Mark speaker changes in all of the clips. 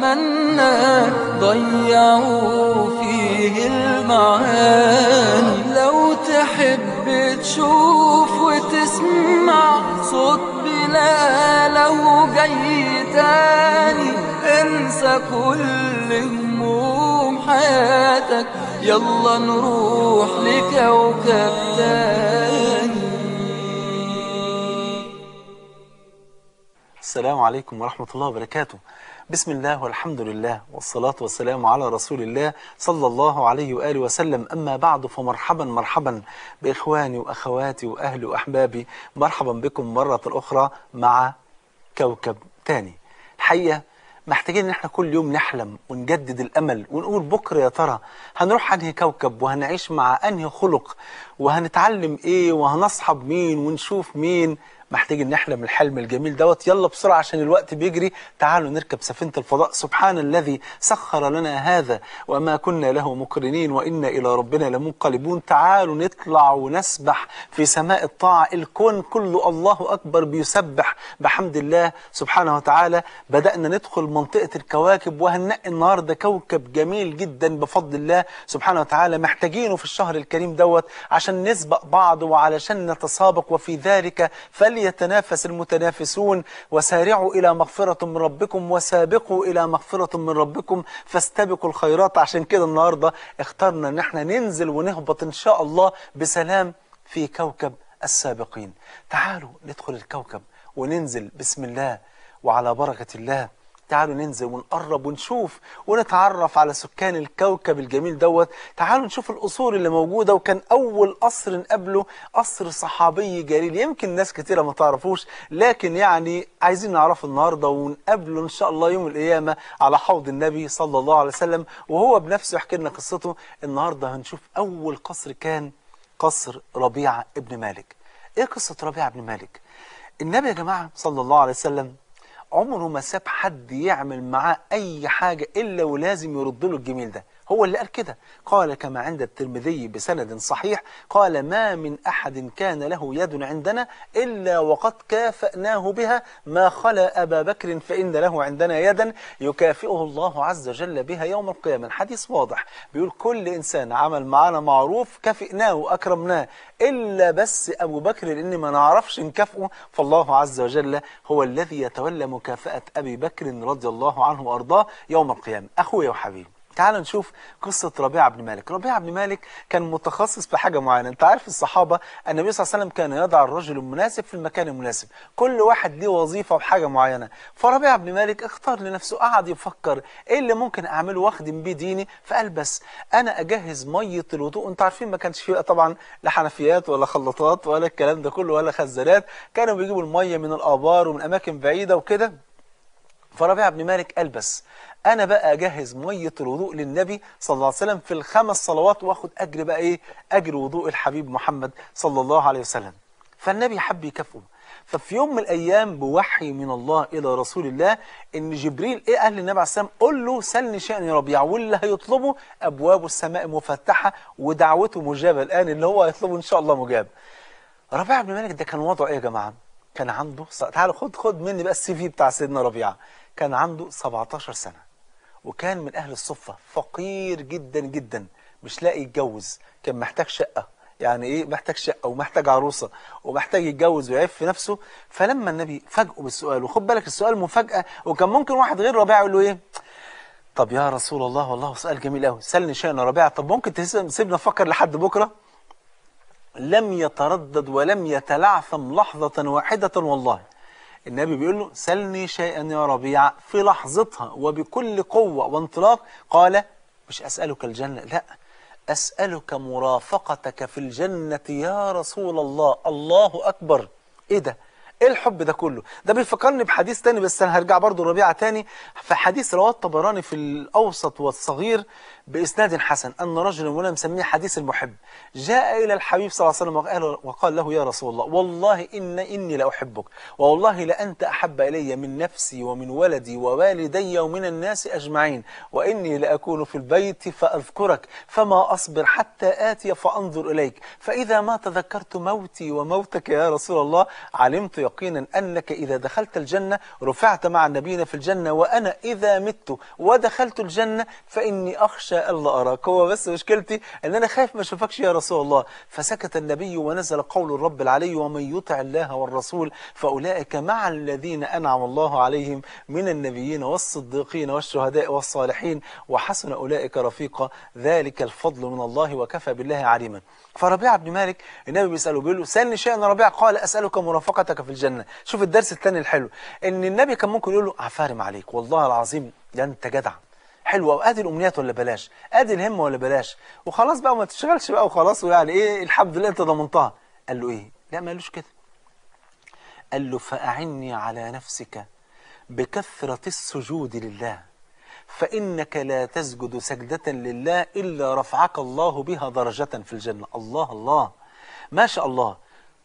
Speaker 1: تمنى ضيعوا فيه المعاني لو تحب تشوف وتسمع صوت بلا لو جاي تاني انسى كل هموم حياتك يلا نروح لكوكب تاني السلام عليكم ورحمة الله وبركاته بسم الله والحمد لله والصلاة والسلام على رسول الله صلى الله عليه وآله وسلم أما بعد فمرحبا مرحبا بإخواني وأخواتي وأهلي وأحبابي مرحبا بكم مرة أخرى مع كوكب تاني الحقيقة محتاجين ان احنا كل يوم نحلم ونجدد الامل ونقول بكره يا ترى هنروح انهي كوكب وهنعيش مع انهي خلق وهنتعلم ايه وهنصحب مين ونشوف مين محتاج ان نحلم الحلم الجميل دوت يلا بسرعه عشان الوقت بيجري تعالوا نركب سفينه الفضاء سبحان الذي سخر لنا هذا وما كنا له مقرنين وانا الى ربنا لمنقلبون تعالوا نطلع ونسبح في سماء الطاعه الكون كله الله اكبر بيسبح بحمد الله سبحانه وتعالى بدانا ندخل منطقه الكواكب وهننقي النهارده كوكب جميل جدا بفضل الله سبحانه وتعالى محتاجينه في الشهر الكريم دوت عشان نسبق بعض وعلشان نتسابق وفي ذلك فلي فليتنافس المتنافسون وسارعوا إلى مغفرة من ربكم وسابقوا إلى مغفرة من ربكم فاستبقوا الخيرات عشان كده النهاردة اخترنا ان احنا ننزل ونهبط ان شاء الله بسلام في كوكب السابقين تعالوا ندخل الكوكب وننزل بسم الله وعلى بركة الله تعالوا ننزل ونقرب ونشوف ونتعرف على سكان الكوكب الجميل دوت تعالوا نشوف القصور اللي موجوده وكان اول قصر نقابله قصر صحابي جليل يمكن ناس كتيره ما تعرفوش لكن يعني عايزين نعرفه النهارده ونقابله ان شاء الله يوم القيامه على حوض النبي صلى الله عليه وسلم وهو بنفسه يحكي لنا قصته النهارده هنشوف اول قصر كان قصر ربيعه ابن مالك ايه قصه ربيعه ابن مالك النبي يا جماعه صلى الله عليه وسلم عمره ما ساب حد يعمل معاه أي حاجة إلا ولازم يرد له الجميل ده هو اللي قال كده قال كما عند الترمذي بسند صحيح قال ما من أحد كان له يد عندنا إلا وقد كافأناه بها ما خلا أبا بكر فإن له عندنا يدا يكافئه الله عز وجل بها يوم القيامة الحديث واضح بيقول كل إنسان عمل معانا معروف كافئناه وأكرمناه إلا بس أبو بكر لأن ما نعرفش نكافئه فالله عز وجل هو الذي يتولى مكافأة أبي بكر رضي الله عنه وأرضاه يوم القيامة أخويا وحبيبي تعالى نشوف قصة ربيعة بن مالك ربيعة بن مالك كان متخصص في حاجة معينة انت عارف الصحابة النبي صلى الله عليه وسلم كان يضع الرجل المناسب في المكان المناسب كل واحد ليه وظيفة وحاجة معينة فربيعة بن مالك اختار لنفسه قعد يفكر ايه اللي ممكن اعمله واخدم بيه ديني فقال بس انا اجهز مية الوضوء انتوا عارفين ما كانش فيه طبعا لا حنفيات ولا خلاطات ولا الكلام ده كله ولا خزانات كانوا بيجيبوا المية من الابار ومن اماكن بعيدة وكده فربيع بن مالك قال بس أنا بقى أجهز مية الوضوء للنبي صلى الله عليه وسلم في الخمس صلوات وأخد أجر بقى إيه أجر وضوء الحبيب محمد صلى الله عليه وسلم فالنبي حب يكافئه ففي يوم من الأيام بوحي من الله إلى رسول الله إن جبريل إيه قال للنبي عليه السلام قل له سلني شأن يا ربيع واللي هيطلبه أبواب السماء مفتحة ودعوته مجابة الآن اللي هو هيطلبه إن شاء الله مجاب ربيع بن مالك ده كان وضعه إيه يا جماعة؟ كان عنده تعالوا خد خد مني بقى السي في بتاع سيدنا ربيعة كان عنده 17 سنة وكان من أهل الصفة فقير جدا جدا مش لاقي يتجوز كان محتاج شقة يعني إيه محتاج شقة ومحتاج عروسة ومحتاج يتجوز ويعف في نفسه فلما النبي فاجئه بالسؤال وخد بالك السؤال مفاجأة وكان ممكن واحد غير ربيعة يقول له إيه طب يا رسول الله والله سؤال جميل قوي سألني انا ربيعة طب ممكن تسيبنا نفكر لحد بكرة لم يتردد ولم يتلعثم لحظة واحدة والله النبي بيقول له سلني شيئا يا ربيعة في لحظتها وبكل قوة وانطلاق قال مش أسألك الجنة لا أسألك مرافقتك في الجنة يا رسول الله الله أكبر إيه ده ايه الحب ده كله ده بيفكرني بحديث تاني بس انا هرجع برضو ربيعة تاني في حديث رواه الطبراني في الاوسط والصغير بإسناد حسن أن رجلا ولا مسميه حديث المحب جاء إلى الحبيب صلى الله عليه وسلم وقال له يا رسول الله والله إن إني لأحبك والله لأنت أحب إلي من نفسي ومن ولدي ووالدي ومن الناس أجمعين وإني لأكون في البيت فأذكرك فما أصبر حتى آتي فأنظر إليك فإذا ما تذكرت موتي وموتك يا رسول الله علمت يقينا أنك إذا دخلت الجنة رفعت مع نبينا في الجنة وأنا إذا مت ودخلت الجنة فإني أخشى الا أراك هو بس مشكلتي أن أنا خايف ما أشوفكش يا رسول الله فسكت النبي ونزل قول الرب العلي ومن يطع الله والرسول فأولئك مع الذين أنعم الله عليهم من النبيين والصديقين والشهداء والصالحين وحسن أولئك رفيقا ذلك الفضل من الله وكفى بالله عليما فربيعة بن مالك النبي بيسأله بيقول له سألني شيئا ربيع قال أسألك مرافقتك في الجنة شوف الدرس الثاني الحلو ان النبي كان ممكن يقول له عفارم عليك والله العظيم ده انت جدع حلوه وادي الامنيات ولا بلاش ادي الهمه ولا بلاش وخلاص بقى وما تشتغلش بقى وخلاص ويعني ايه الحمد لله انت ضمنتها قال له ايه لا ما قالوش كده قال له فاعني على نفسك بكثره السجود لله فانك لا تسجد سجده لله الا رفعك الله بها درجه في الجنه الله الله ما شاء الله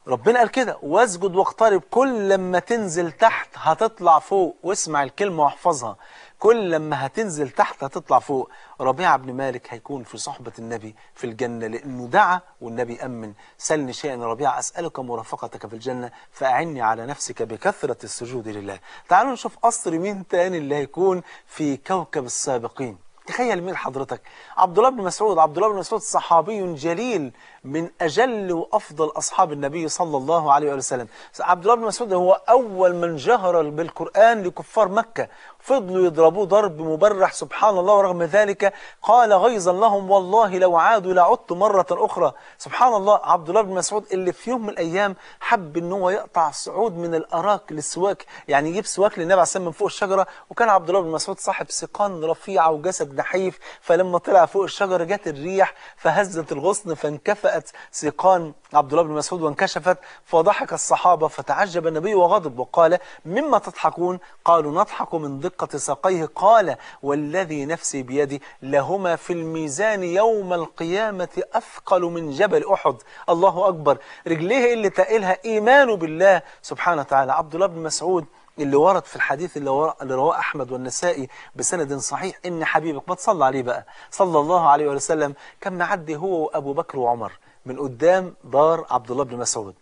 Speaker 1: ربنا قال كده واسجد واقترب كل لما تنزل تحت هتطلع فوق واسمع الكلمة واحفظها كل لما هتنزل تحت هتطلع فوق ربيعة بن مالك هيكون في صحبة النبي في الجنة لأنه دعا والنبي أمن سلني شيئا ربيعة أسألك مرافقتك في الجنة فأعني على نفسك بكثرة السجود لله تعالوا نشوف قصر مين تاني اللي هيكون في كوكب السابقين تخيل مين حضرتك عبد الله بن مسعود عبد الله بن مسعود صحابي جليل من أجل وأفضل أصحاب النبي صلى الله عليه وسلم عبد الله بن مسعود هو أول من جهر بالقرآن لكفار مكة فضلوا يضربوه ضرب مبرح سبحان الله ورغم ذلك قال غيظا لهم والله لو عادوا لعدت مرة أخرى سبحان الله عبد الله بن مسعود اللي في يوم من الأيام حب ان هو يقطع صعود من الأراك للسواك يعني يجيب سواك للنبي عليه الصلاة من فوق الشجرة وكان عبد الله بن مسعود صاحب سقان رفيعة وجسد نحيف فلما طلع فوق الشجرة جت الريح فهزت الغصن فانكفأ جاءت سيقان عبد الله بن مسعود وانكشفت فضحك الصحابة فتعجب النبي وغضب وقال مما تضحكون قالوا نضحك من دقة ساقيه قال والذي نفسي بيدي لهما في الميزان يوم القيامة أثقل من جبل أحد الله أكبر رجليه اللي تائلها إيمان بالله سبحانه وتعالى عبد الله بن مسعود اللي ورد في الحديث اللي, اللي رواه أحمد والنسائي بسند صحيح إن حبيبك ما تصلى عليه بقى صلى الله عليه وسلم كان معدي هو وأبو بكر وعمر من قدام دار عبد الله بن مسعود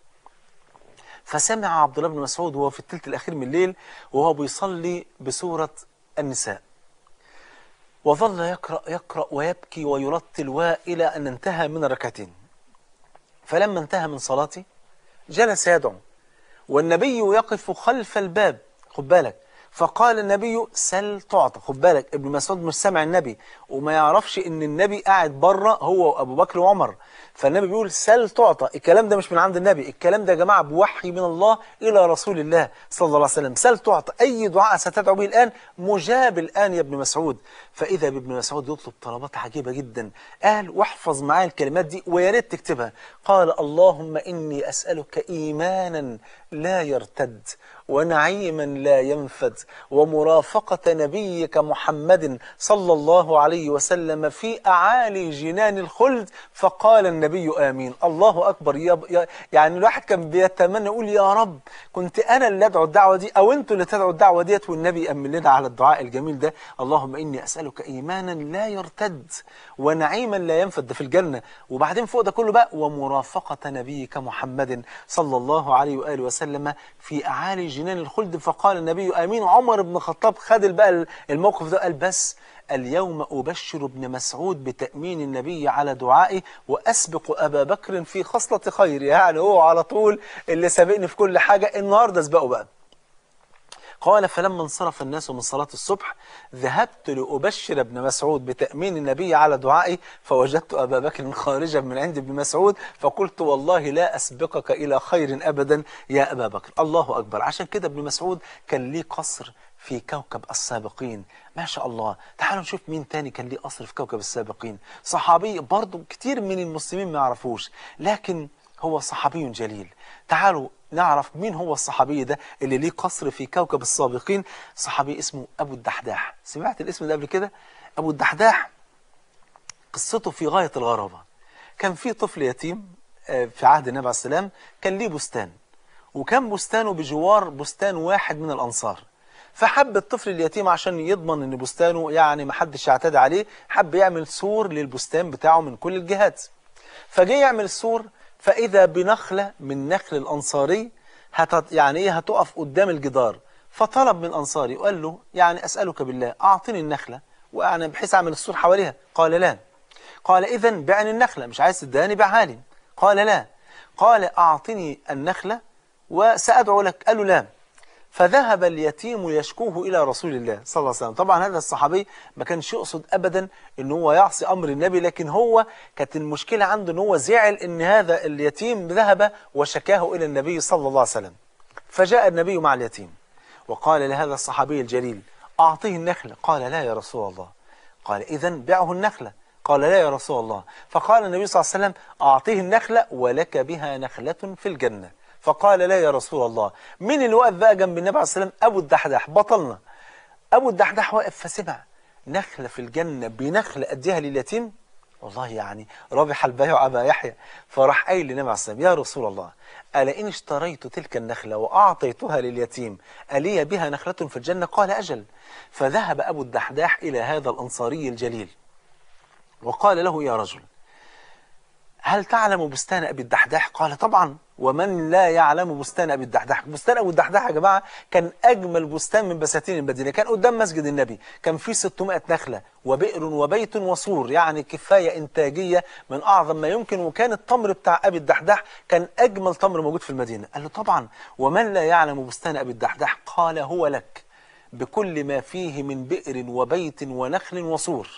Speaker 1: فسمع عبد الله بن مسعود وهو في الثلث الأخير من الليل وهو بيصلي بسورة النساء وظل يقرأ, يقرأ ويبكي ويرتل وإلى أن انتهى من الركعتين فلما انتهى من صلاته جلس يدعو والنبي يقف خلف الباب خد بالك فقال النبي سل تعطى خد بالك ابن مسعود مش سامع النبي وما يعرفش ان النبي قاعد بره هو وابو بكر وعمر فالنبي بيقول سل تعطى الكلام ده مش من عند النبي الكلام ده يا جماعة بوحي من الله إلى رسول الله صلى الله عليه وسلم سل تعطى أي دعاء ستدعو به الآن مجاب الآن يا ابن مسعود فإذا بابن مسعود يطلب طلبات عجيبة جدا قال واحفظ معايا الكلمات دي ويا ريت تكتبها قال اللهم إني أسألك إيمانا لا يرتد ونعيما لا ينفد ومرافقة نبيك محمد صلى الله عليه وسلم في أعالي جنان الخلد فقال النبي آمين الله أكبر ب... يعني الواحد كان بيتمنى يقول يا رب كنت أنا اللي أدعو الدعوة دي أو أنتوا اللي تدعوا الدعوة ديت والنبي أمن لنا على الدعاء الجميل ده اللهم إني أسألك إيمانا لا يرتد ونعيما لا ينفد ده في الجنة وبعدين فوق ده كله بقى ومرافقة نبيك محمد صلى الله عليه وآله وسلم في أعالي جنان الخلد فقال النبي آمين عمر بن الخطاب خد بقى الموقف ده قال بس اليوم أبشر ابن مسعود بتأمين النبي على دعائه وأسبق أبا بكر في خصلة خير يعني هو على طول اللي سابقني في كل حاجة النهاردة أسبقه بقى قال فلما انصرف الناس من صلاة الصبح ذهبت لأبشر ابن مسعود بتأمين النبي على دعائي فوجدت أبا بكر خارجا من عند ابن مسعود فقلت والله لا أسبقك إلى خير أبدا يا أبا بكر الله أكبر عشان كده ابن مسعود كان ليه قصر في كوكب السابقين ما شاء الله تعالوا نشوف مين تاني كان ليه قصر في كوكب السابقين صحابي برضو كتير من المسلمين ما يعرفوش لكن هو صحابي جليل تعالوا نعرف مين هو الصحابي ده اللي ليه قصر في كوكب السابقين صحابي اسمه أبو الدحداح سمعت الاسم ده قبل كده أبو الدحداح قصته في غاية الغرابة كان في طفل يتيم آه، في عهد النبي عليه السلام كان ليه بستان وكان بستانه بجوار بستان واحد من الأنصار فحب الطفل اليتيم عشان يضمن ان بستانه يعني ما حدش يعتدي عليه حب يعمل سور للبستان بتاعه من كل الجهات فجه يعمل سور فاذا بنخله من نخل الانصاري هت يعني ايه هتقف قدام الجدار فطلب من انصاري وقال له يعني اسالك بالله اعطني النخله وانا بحيث اعمل السور حواليها قال لا قال اذا بعني النخله مش عايز تداني بيعها قال لا قال اعطني النخله وسادعو لك قال له لا فذهب اليتيم يشكوه إلى رسول الله صلى الله عليه وسلم طبعا هذا الصحابي ما كانش يقصد أبدا ان هو يعصي أمر النبي لكن هو كانت المشكلة عنده ان هو زعل ان هذا اليتيم ذهب وشكاه إلى النبي صلى الله عليه وسلم فجاء النبي مع اليتيم وقال لهذا الصحابي الجليل أعطيه النخلة قال لا يا رسول الله قال إذا بعه النخلة قال لا يا رسول الله فقال النبي صلى الله عليه وسلم أعطيه النخلة ولك بها نخلة في الجنة فقال لا يا رسول الله مين اللي واقف بقى جنب النبي عليه الصلاه والسلام ابو الدحداح بطلنا ابو الدحداح واقف فسمع نخله في الجنه بنخله اديها لليتيم والله يعني ربح البيع ابا يحيى فراح قايل للنبي عليه الصلاه والسلام يا رسول الله الا ان اشتريت تلك النخله واعطيتها لليتيم الي بها نخله في الجنه قال اجل فذهب ابو الدحداح الى هذا الانصاري الجليل وقال له يا رجل هل تعلم بستان أبي الدحداح؟ قال طبعا ومن لا يعلم بستان أبي الدحداح بستان أبي الدحداح يا جماعة كان أجمل بستان من بساتين المدينة كان قدام مسجد النبي كان فيه 600 نخلة وبئر وبيت وسور يعني كفاية إنتاجية من أعظم ما يمكن وكان التمر بتاع أبي الدحداح كان أجمل تمر موجود في المدينة قال له طبعا ومن لا يعلم بستان أبي الدحداح قال هو لك بكل ما فيه من بئر وبيت ونخل وسور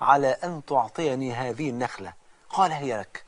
Speaker 1: على أن تعطيني هذه النخلة قال هي لك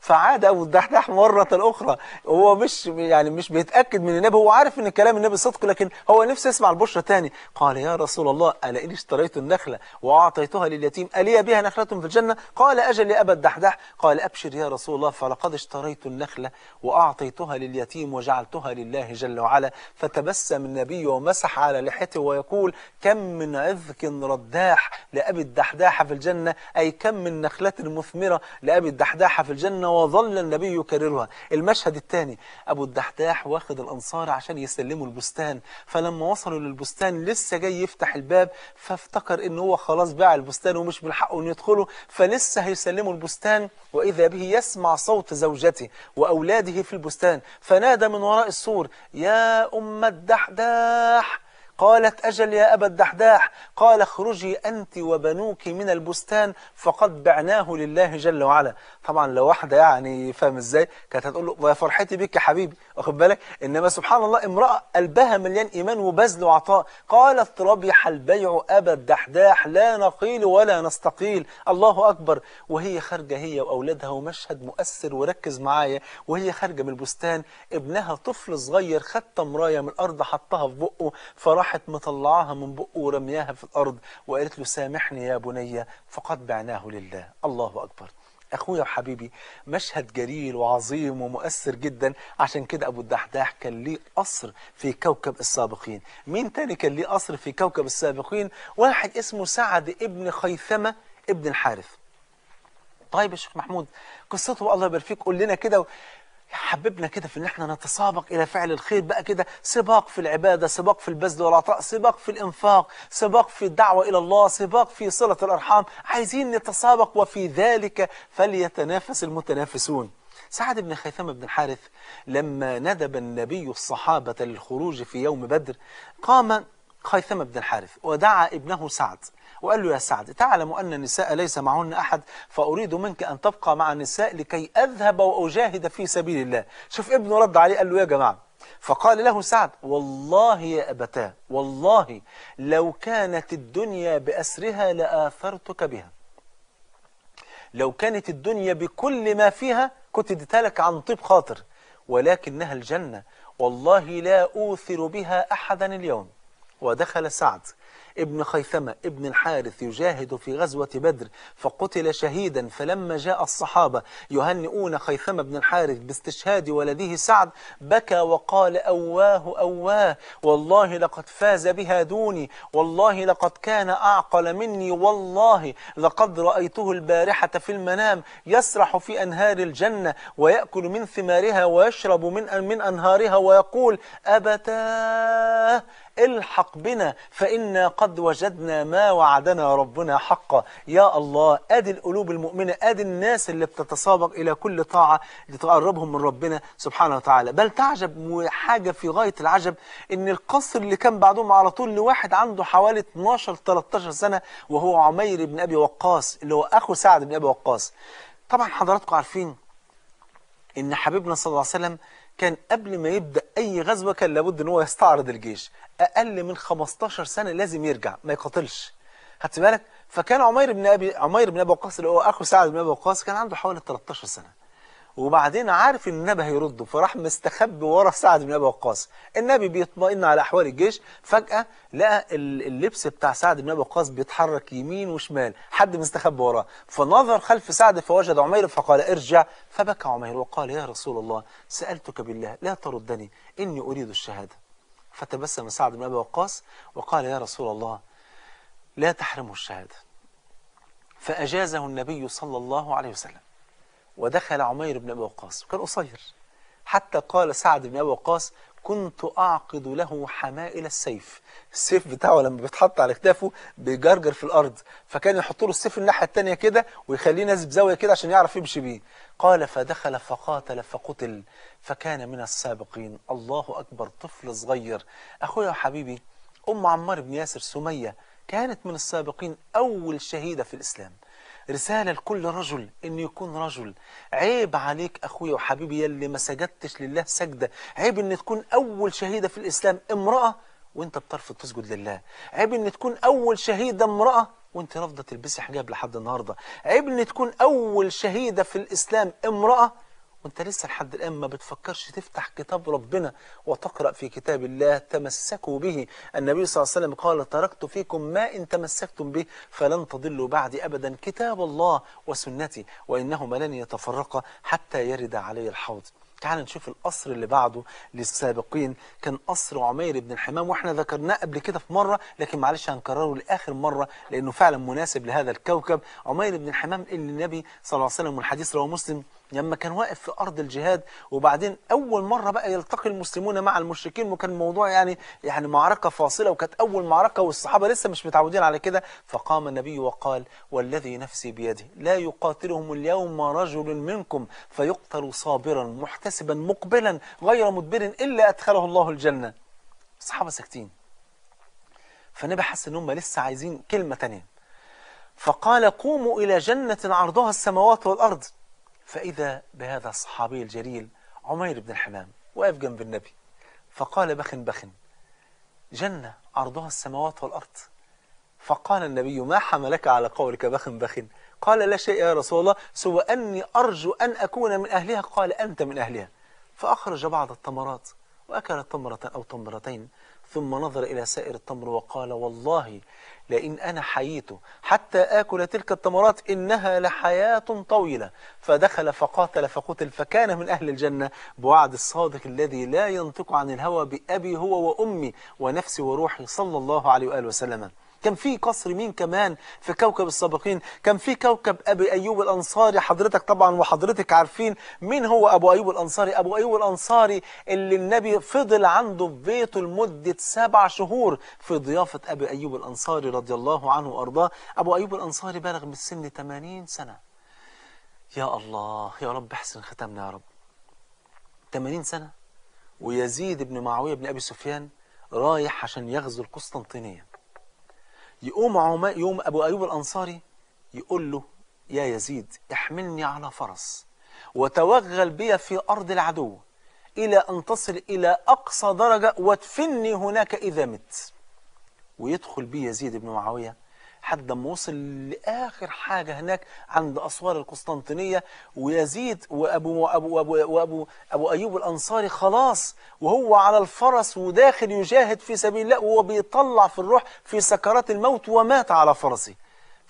Speaker 1: فعاد ابو الدحداح مره اخرى هو مش يعني مش بيتاكد من النبي هو عارف ان كلام النبي صدق لكن هو نفسه يسمع البشرى تاني قال يا رسول الله الا اني اشتريت النخله واعطيتها لليتيم الي بها نخله في الجنه قال اجل يا ابا الدحداح قال ابشر يا رسول الله فلقد اشتريت النخله واعطيتها لليتيم وجعلتها لله جل وعلا فتبسم النبي ومسح على لحيته ويقول كم من عذك رداح لابي الدحداح في الجنه اي كم من نخله مثمره لابي الدحداح في الجنه وظل النبي يكررها المشهد الثاني أبو الدحداح واخد الأنصار عشان يسلموا البستان فلما وصلوا للبستان لسه جاي يفتح الباب فافتكر إن هو خلاص باع البستان ومش من حقه إنه يدخله فلسه هيسلموا البستان وإذا به يسمع صوت زوجته وأولاده في البستان فنادى من وراء السور يا أم الدحداح قالت أجل يا أبا الدحداح قال اخرجي أنت وبنوك من البستان فقد بعناه لله جل وعلا طبعا لو واحدة يعني فاهم ازاي كانت هتقول له ويا فرحتي بك يا حبيبي واخد بالك إنما سبحان الله امرأة قلبها مليان إيمان وبذل وعطاء قالت ربح البيع أبا الدحداح لا نقيل ولا نستقيل الله أكبر وهي خارجة هي وأولادها ومشهد مؤثر وركز معايا وهي خارجة من البستان ابنها طفل صغير خد تمراية من الأرض حطها في بقه فراح راحت مطلعاها من بقه ورمياها في الأرض وقالت له سامحني يا بني فقد بعناه لله الله أكبر أخويا وحبيبي مشهد جليل وعظيم ومؤثر جدا عشان كده أبو الدحداح كان ليه قصر في كوكب السابقين مين تاني كان ليه قصر في كوكب السابقين واحد اسمه سعد ابن خيثمة ابن الحارث طيب يا شيخ محمود قصته الله يبارك فيك قول لنا كده حببنا كده في ان احنا نتسابق الى فعل الخير بقى كده سباق في العباده سباق في البذل والعطاء سباق في الانفاق سباق في الدعوه الى الله سباق في صله الارحام عايزين نتسابق وفي ذلك فليتنافس المتنافسون سعد بن خيثمة بن الحارث لما ندب النبي الصحابة للخروج في يوم بدر قام خيثمة بن الحارث ودعا ابنه سعد وقال له يا سعد تعلم أن النساء ليس معهن أحد فأريد منك أن تبقى مع النساء لكي أذهب وأجاهد في سبيل الله شوف ابنه رد عليه قال له يا جماعة فقال له سعد والله يا أبتاه والله لو كانت الدنيا بأسرها لآثرتك بها لو كانت الدنيا بكل ما فيها كنت اديتها عن طيب خاطر ولكنها الجنة والله لا أوثر بها أحدا اليوم ودخل سعد ابن خيثمة ابن الحارث يجاهد في غزوة بدر فقتل شهيدا فلما جاء الصحابة يهنئون خيثمة بن الحارث باستشهاد ولده سعد بكى وقال أواه أواه والله لقد فاز بها دوني والله لقد كان أعقل مني والله لقد رأيته البارحة في المنام يسرح في أنهار الجنة ويأكل من ثمارها ويشرب من من أنهارها ويقول أبتاه الحق بنا فإن قد وجدنا ما وعدنا ربنا حقا يا الله أدي القلوب المؤمنة أدي الناس اللي بتتسابق إلى كل طاعة لتقربهم من ربنا سبحانه وتعالى بل تعجب حاجة في غاية العجب إن القصر اللي كان بعدهم على طول لواحد عنده حوالي 12-13 سنة وهو عمير بن أبي وقاص اللي هو أخو سعد بن أبي وقاص طبعا حضراتكم عارفين إن حبيبنا صلى الله عليه وسلم كان قبل ما يبدأ أي غزوة كان لابد أن هو يستعرض الجيش أقل من 15 سنة لازم يرجع ما يقاتلش خدت بالك فكان عمير بن أبي عمير بن أبي وقاص اللي هو أخو سعد بن أبي وقاص كان عنده حوالي 13 سنة وبعدين عارف ان النبي هيرده فراح مستخبي ورا سعد بن ابي وقاص النبي بيطمئن على احوال الجيش فجاه لقى اللبس بتاع سعد بن ابي وقاص بيتحرك يمين وشمال حد مستخبي وراه فنظر خلف سعد فوجد عمير فقال ارجع فبكى عمير وقال يا رسول الله سالتك بالله لا تردني اني اريد الشهاده فتبسم سعد بن ابي وقاص وقال يا رسول الله لا تحرمه الشهاده فاجازه النبي صلى الله عليه وسلم ودخل عمير بن أبي وقاص وكان قصير حتى قال سعد بن أبي وقاص كنت أعقد له حمائل السيف السيف بتاعه لما بيتحط على كتافه بيجرجر في الأرض فكان يحط له السيف الناحية التانية كده ويخليه نازل بزاوية كده عشان يعرف يمشي بيه قال فدخل فقاتل فقتل فكان من السابقين الله أكبر طفل صغير أخويا وحبيبي أم عمار بن ياسر سمية كانت من السابقين أول شهيدة في الإسلام رسالة لكل رجل إن يكون رجل عيب عليك أخويا وحبيبي يلي ما سجدتش لله سجدة عيب إن تكون أول شهيدة في الإسلام امرأة وانت بترفض تسجد لله عيب إن تكون أول شهيدة امرأة وانت رافضة تلبسي حجاب لحد النهاردة عيب إن تكون أول شهيدة في الإسلام امرأة وانت لسه لحد الآن ما بتفكرش تفتح كتاب ربنا وتقرأ في كتاب الله تمسكوا به النبي صلى الله عليه وسلم قال تركت فيكم ما إن تمسكتم به فلن تضلوا بعدي أبدا كتاب الله وسنتي وإنهما لن يتفرقا حتى يرد علي الحوض تعال نشوف القصر اللي بعده للسابقين كان قصر عمير بن الحمام واحنا ذكرناه قبل كده في مرة لكن معلش هنكرره لآخر مرة لأنه فعلا مناسب لهذا الكوكب عمير بن الحمام اللي النبي صلى الله عليه وسلم والحديث رواه مسلم لما كان واقف في ارض الجهاد وبعدين اول مره بقى يلتقي المسلمون مع المشركين وكان الموضوع يعني يعني معركه فاصله وكانت اول معركه والصحابه لسه مش متعودين على كده فقام النبي وقال والذي نفسي بيده لا يقاتلهم اليوم رجل منكم فيقتل صابرا محتسبا مقبلا غير مدبر الا ادخله الله الجنه الصحابه ساكتين فالنبي حس ان هم لسه عايزين كلمه ثانيه فقال قوموا الى جنه عرضها السماوات والارض فإذا بهذا الصحابي الجليل عمير بن الحمام واقف جنب النبي فقال بخن بخن جنة عرضها السماوات والأرض فقال النبي ما حملك على قولك بخن بخن قال لا شيء يا رسول الله سوى أني أرجو أن أكون من أهلها قال أنت من أهلها فأخرج بعض التمرات وأكل تمرة أو تمرتين ثم نظر إلى سائر التمر وقال والله لئن أنا حييت حتى آكل تلك التمرات إنها لحياة طويلة فدخل فقاتل فقتل فكان من أهل الجنة بوعد الصادق الذي لا ينطق عن الهوى بأبي هو وأمي ونفسي وروحي صلى الله عليه وآله وسلم كان في قصر مين كمان في كوكب السابقين كان في كوكب أبي أيوب الأنصاري حضرتك طبعا وحضرتك عارفين مين هو أبو أيوب الأنصاري أبو أيوب الأنصاري اللي النبي فضل عنده في بيته لمدة سبع شهور في ضيافة أبي أيوب الأنصاري رضي الله عنه وأرضاه أبو أيوب الأنصاري بالغ من سن 80 سنة يا الله يا رب احسن ختمنا يا رب 80 سنة ويزيد بن معاوية بن أبي سفيان رايح عشان يغزو القسطنطينية يقوم عما يوم أبو أيوب الأنصاري يقول له يا يزيد احملني على فرس وتوغل بي في أرض العدو إلى أن تصل إلى أقصى درجة وادفني هناك إذا مت ويدخل بي يزيد بن معاوية لحد ما وصل لاخر حاجه هناك عند اسوار القسطنطينيه ويزيد وابو وابو وابو, وأبو, أبو ايوب الانصاري خلاص وهو على الفرس وداخل يجاهد في سبيل الله وهو بيطلع في الروح في سكرات الموت ومات على فرسه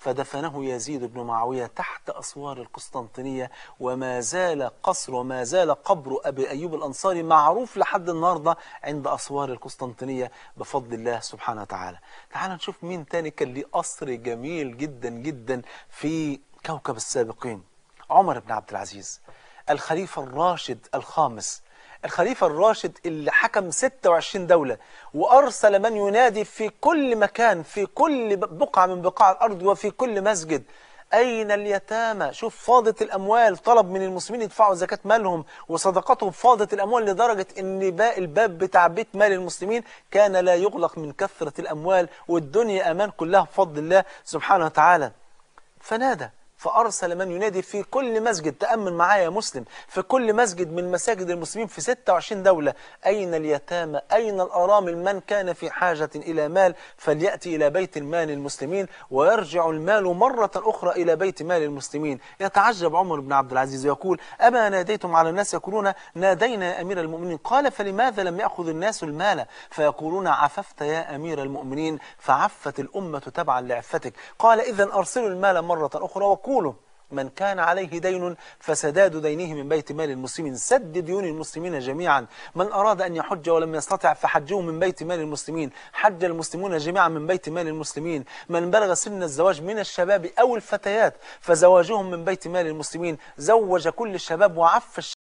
Speaker 1: فدفنه يزيد بن معاوية تحت أسوار القسطنطينية وما زال قصر وما زال قبر أبي أيوب الأنصاري معروف لحد النهاردة عند أسوار القسطنطينية بفضل الله سبحانه وتعالى تعال نشوف مين تاني كان لي قصر جميل جدا جدا في كوكب السابقين عمر بن عبد العزيز الخليفة الراشد الخامس الخليفة الراشد اللي حكم 26 دولة وأرسل من ينادي في كل مكان في كل بقعة من بقاع الأرض وفي كل مسجد أين اليتامى شوف فاضة الأموال طلب من المسلمين يدفعوا زكاة مالهم وصدقاتهم فاضة الأموال لدرجة أن الباب بتاع بيت مال المسلمين كان لا يغلق من كثرة الأموال والدنيا أمان كلها بفضل الله سبحانه وتعالى فنادى فأرسل من ينادي في كل مسجد تأمن معايا يا مسلم في كل مسجد من مساجد المسلمين في 26 دولة أين اليتامى أين الأرامل من كان في حاجة إلى مال فليأتي إلى بيت المال المسلمين ويرجع المال مرة أخرى إلى بيت مال المسلمين يتعجب عمر بن عبد العزيز ويقول أما ناديتم على الناس يقولون نادينا يا أمير المؤمنين قال فلماذا لم يأخذ الناس المال فيقولون عففت يا أمير المؤمنين فعفت الأمة تبعا لعفتك قال إذا أرسلوا المال مرة أخرى وكون يقوله من كان عليه دين فسداد دينه من بيت مال المسلمين سد ديون المسلمين جميعا من أراد أن يحج ولم يستطع فحجه من بيت مال المسلمين حج المسلمون جميعا من بيت مال المسلمين من بلغ سن الزواج من الشباب أو الفتيات فزواجهم من بيت مال المسلمين زوج كل الشباب وعف الشباب